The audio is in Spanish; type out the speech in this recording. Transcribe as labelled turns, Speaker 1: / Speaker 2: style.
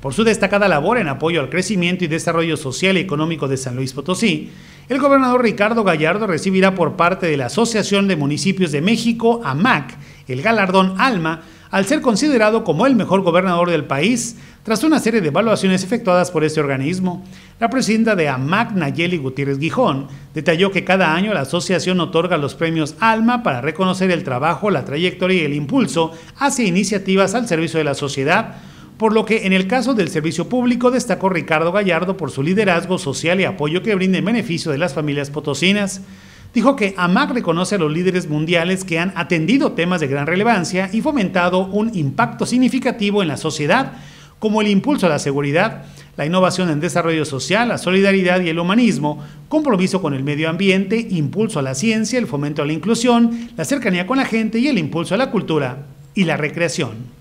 Speaker 1: Por su destacada labor en apoyo al crecimiento y desarrollo social y económico de San Luis Potosí, el gobernador Ricardo Gallardo recibirá por parte de la Asociación de Municipios de México, AMAC, el galardón ALMA, al ser considerado como el mejor gobernador del país, tras una serie de evaluaciones efectuadas por este organismo. La presidenta de AMAC, Nayeli Gutiérrez Guijón, detalló que cada año la asociación otorga los premios ALMA para reconocer el trabajo, la trayectoria y el impulso hacia iniciativas al servicio de la sociedad, por lo que en el caso del servicio público destacó Ricardo Gallardo por su liderazgo social y apoyo que brinda en beneficio de las familias potosinas. Dijo que AMAC reconoce a los líderes mundiales que han atendido temas de gran relevancia y fomentado un impacto significativo en la sociedad, como el impulso a la seguridad, la innovación en desarrollo social, la solidaridad y el humanismo, compromiso con el medio ambiente, impulso a la ciencia, el fomento a la inclusión, la cercanía con la gente y el impulso a la cultura y la recreación.